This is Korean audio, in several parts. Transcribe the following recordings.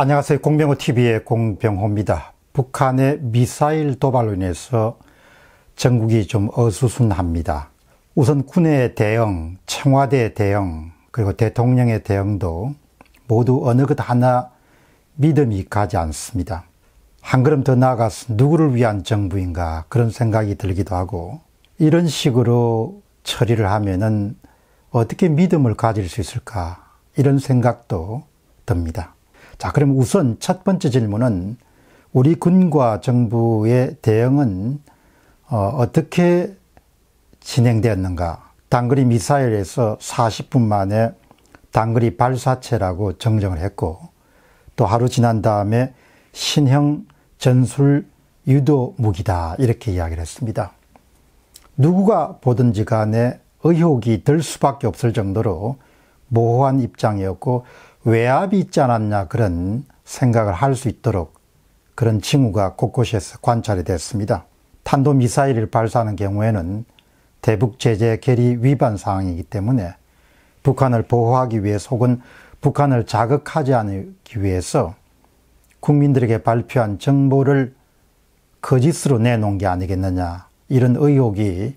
안녕하세요. 공병호 TV의 공병호입니다. 북한의 미사일 도발로 인해서 전국이 좀 어수선합니다. 우선 군의 대응, 청와대 의 대응, 그리고 대통령의 대응도 모두 어느 것 하나 믿음이 가지 않습니다. 한 걸음 더 나아가서 누구를 위한 정부인가 그런 생각이 들기도 하고 이런 식으로 처리를 하면은 어떻게 믿음을 가질 수 있을까 이런 생각도 듭니다. 자, 그럼 우선 첫 번째 질문은 우리 군과 정부의 대응은 어, 떻게 진행되었는가? 단거리 미사일에서 40분 만에 단거리 발사체라고 정정을 했고 또 하루 지난 다음에 신형 전술 유도 무기다 이렇게 이야기를 했습니다. 누구가 보든지 간에 의혹이 들 수밖에 없을 정도로 모호한 입장이었고 외압이 있지 않았냐 그런 생각을 할 수 있도록 그런 징후가 곳곳에서 관찰이 됐습니다. 탄도미사일을 발사하는 경우에는 대북제재 결의 위반 사항이기 때문에 북한을 보호하기 위해서 혹은 북한을 자극하지 않기 위해서 국민들에게 발표한 정보를 거짓으로 내놓은 게 아니겠느냐 이런 의혹이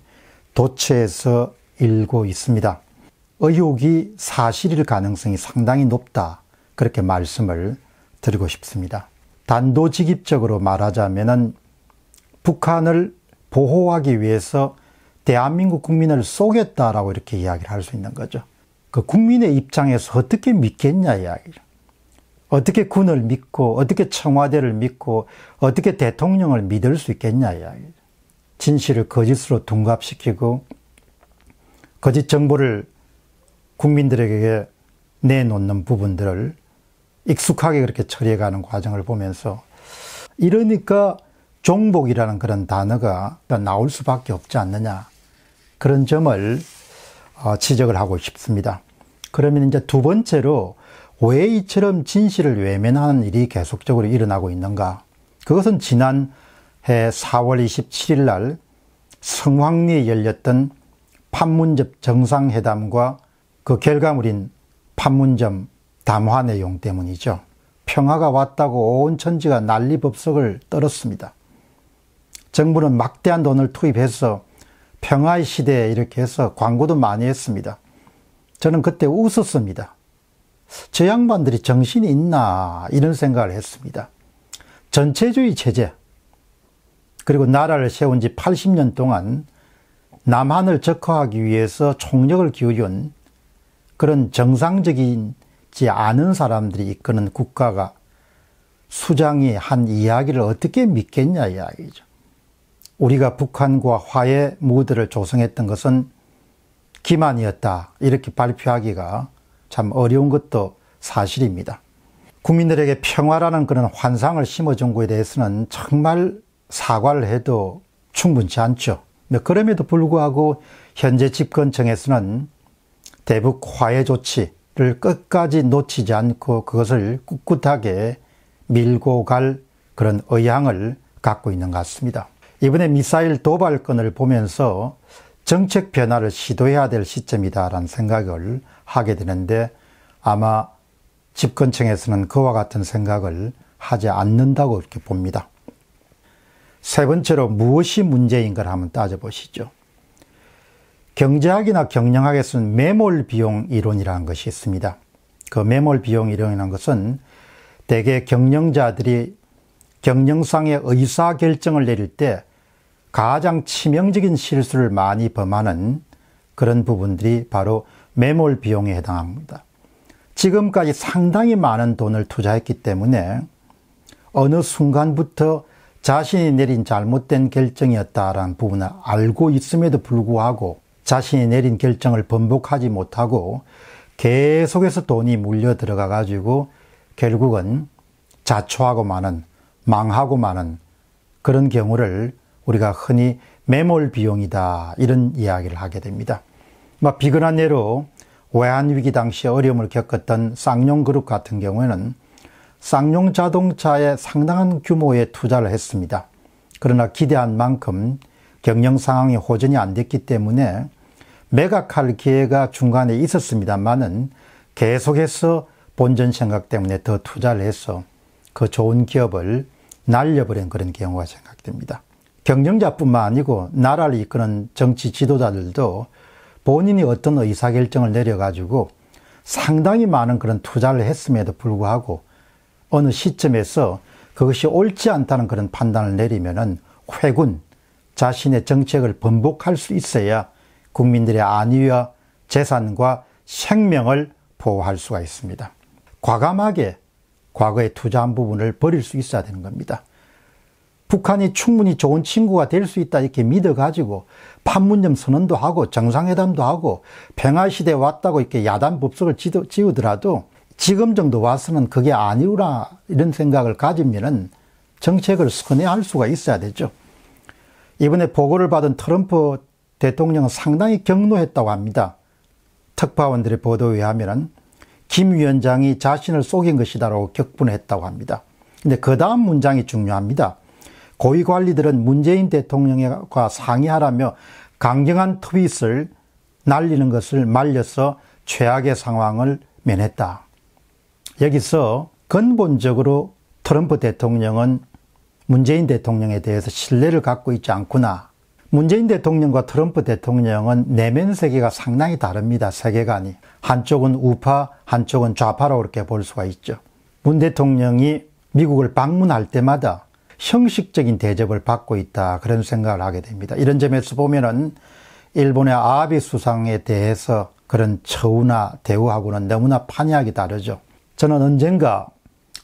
도처에서 일고 있습니다. 의혹이 사실일 가능성이 상당히 높다. 그렇게 말씀을 드리고 싶습니다. 단도직입적으로 말하자면 북한을 보호하기 위해서 대한민국 국민을 쏘겠다라고 이렇게 이야기를 할 수 있는 거죠. 그 국민의 입장에서 어떻게 믿겠냐 이야기죠. 어떻게 군을 믿고 어떻게 청와대를 믿고 어떻게 대통령을 믿을 수 있겠냐 이야기죠. 진실을 거짓으로 둔갑시키고 거짓 정보를 국민들에게 내놓는 부분들을 익숙하게 그렇게 처리해가는 과정을 보면서 이러니까 종복이라는 그런 단어가 나올 수밖에 없지 않느냐 그런 점을 어, 지적을 하고 싶습니다. 그러면 이제 두 번째로 왜 이처럼 진실을 외면하는 일이 계속적으로 일어나고 있는가? 그것은 지난해 4월 27일 날 성황리에 열렸던 판문점 정상회담과 그 결과물인 판문점 담화 내용 때문이죠. 평화가 왔다고 온 천지가 난리법석을 떨었습니다. 정부는 막대한 돈을 투입해서 평화의 시대에 이렇게 해서 광고도 많이 했습니다. 저는 그때 웃었습니다. 저 양반들이 정신이 있나 이런 생각을 했습니다. 전체주의 체제 그리고 나라를 세운 지 80년 동안 남한을 적화하기 위해서 총력을 기울인 그런 정상적이지 않은 사람들이 이끄는 국가가 수장이 한 이야기를 어떻게 믿겠냐 이야기죠. 우리가 북한과 화해 무드를 조성했던 것은 기만이었다. 이렇게 발표하기가 참 어려운 것도 사실입니다. 국민들에게 평화라는 그런 환상을 심어준 것에 대해서는 정말 사과를 해도 충분치 않죠. 네, 그럼에도 불구하고 현재 집권청에서는 대북 화해 조치를 끝까지 놓치지 않고 그것을 꿋꿋하게 밀고 갈 그런 의향을 갖고 있는 것 같습니다. 이번에 미사일 도발건을 보면서 정책 변화를 시도해야 될 시점이다라는 생각을 하게 되는데 아마 집권층에서는 그와 같은 생각을 하지 않는다고 이렇게 봅니다. 세 번째로 무엇이 문제인 걸 한번 따져보시죠. 경제학이나 경영학에서는 매몰 비용 이론이라는 것이 있습니다. 그 매몰 비용 이론이라는 것은 대개 경영자들이 경영상의 의사 결정을 내릴 때 가장 치명적인 실수를 많이 범하는 그런 부분들이 바로 매몰 비용에 해당합니다. 지금까지 상당히 많은 돈을 투자했기 때문에 어느 순간부터 자신이 내린 잘못된 결정이었다라는 부분을 알고 있음에도 불구하고 자신이 내린 결정을 번복하지 못하고 계속해서 돈이 물려 들어가 가지고 결국은 자초하고 마는 망하고 마는 그런 경우를 우리가 흔히 매몰 비용이다 이런 이야기를 하게 됩니다. 막 비근한 예로 외환위기 당시 어려움을 겪었던 쌍용그룹 같은 경우에는 쌍용자동차에 상당한 규모의 투자를 했습니다. 그러나 기대한 만큼 경영 상황이 호전이 안 됐기 때문에 매각할 기회가 중간에 있었습니다만은 계속해서 본전 생각 때문에 더 투자를 해서 그 좋은 기업을 날려버린 그런 경우가 생각됩니다. 경영자뿐만 아니고 나라를 이끄는 정치 지도자들도 본인이 어떤 의사결정을 내려가지고 상당히 많은 그런 투자를 했음에도 불구하고 어느 시점에서 그것이 옳지 않다는 그런 판단을 내리면은 회군, 자신의 정책을 번복할 수 있어야 국민들의 안위와 재산과 생명을 보호할 수가 있습니다. 과감하게 과거에 투자한 부분을 버릴 수 있어야 되는 겁니다. 북한이 충분히 좋은 친구가 될 수 있다 이렇게 믿어가지고 판문점 선언도 하고 정상회담도 하고 평화시대 왔다고 이렇게 야단 법석을 지우더라도 지금 정도 와서는 그게 아니구나 이런 생각을 가지면은 정책을 선회할 수가 있어야 되죠. 이번에 보고를 받은 트럼프 대통령은 상당히 격노했다고 합니다. 특파원들의 보도에 의하면 김 위원장이 자신을 속인 것이다라고 격분했다고 합니다. 근데 그 다음 문장이 중요합니다. 고위 관리들은 문재인 대통령과 상의하라며 강경한 트윗을 날리는 것을 말려서 최악의 상황을 면했다. 여기서 근본적으로 트럼프 대통령은 문재인 대통령에 대해서 신뢰를 갖고 있지 않구나 문재인 대통령과 트럼프 대통령은 내면 세계가 상당히 다릅니다. 세계관이. 한쪽은 우파, 한쪽은 좌파라고 그렇게 볼 수가 있죠. 문 대통령이 미국을 방문할 때마다 형식적인 대접을 받고 있다. 그런 생각을 하게 됩니다. 이런 점에서 보면은 일본의 아비 수상에 대해서 그런 처우나 대우하고는 너무나 판이하게 다르죠. 저는 언젠가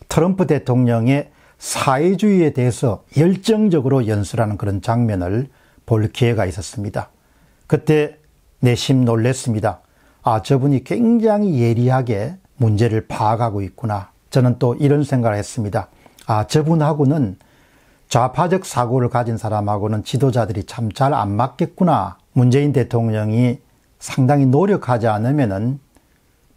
트럼프 대통령의 사회주의에 대해서 열정적으로 연설하는 그런 장면을 볼 기회가 있었습니다. 그때 내심 놀랬습니다. 아, 저분이 굉장히 예리하게 문제를 파악하고 있구나. 저는 또 이런 생각을 했습니다. 아, 저분하고는 좌파적 사고를 가진 사람하고는 지도자들이 참 잘 안 맞겠구나. 문재인 대통령이 상당히 노력하지 않으면은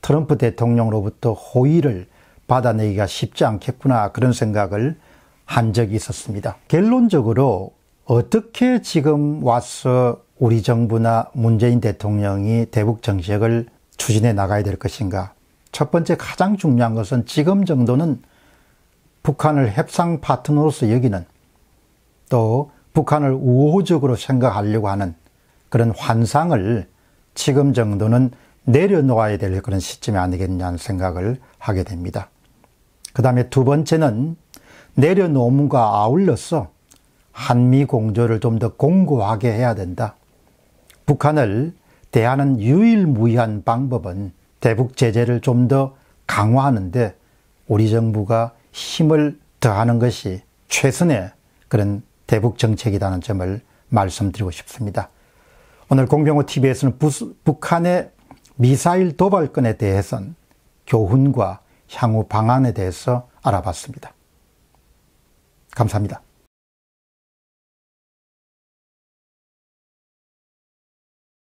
트럼프 대통령으로부터 호의를 받아내기가 쉽지 않겠구나. 그런 생각을 한 적이 있었습니다. 결론적으로 어떻게 지금 와서 우리 정부나 문재인 대통령이 대북 정책을 추진해 나가야 될 것인가? 첫 번째 가장 중요한 것은 지금 정도는 북한을 협상 파트너로서 여기는 또 북한을 우호적으로 생각하려고 하는 그런 환상을 지금 정도는 내려놓아야 될 그런 시점이 아니겠냐는 생각을 하게 됩니다. 그 다음에 두 번째는 내려놓음과 아울러서 한미 공조를 좀 더 공고하게 해야 된다. 북한을 대하는 유일무이한 방법은 대북 제재를 좀 더 강화하는데 우리 정부가 힘을 더하는 것이 최선의 그런 대북 정책이라는 점을 말씀드리고 싶습니다. 오늘 공병호 TV에서는 북한의 미사일 도발권에 대해선 교훈과 향후 방안에 대해서 알아봤습니다. 감사합니다.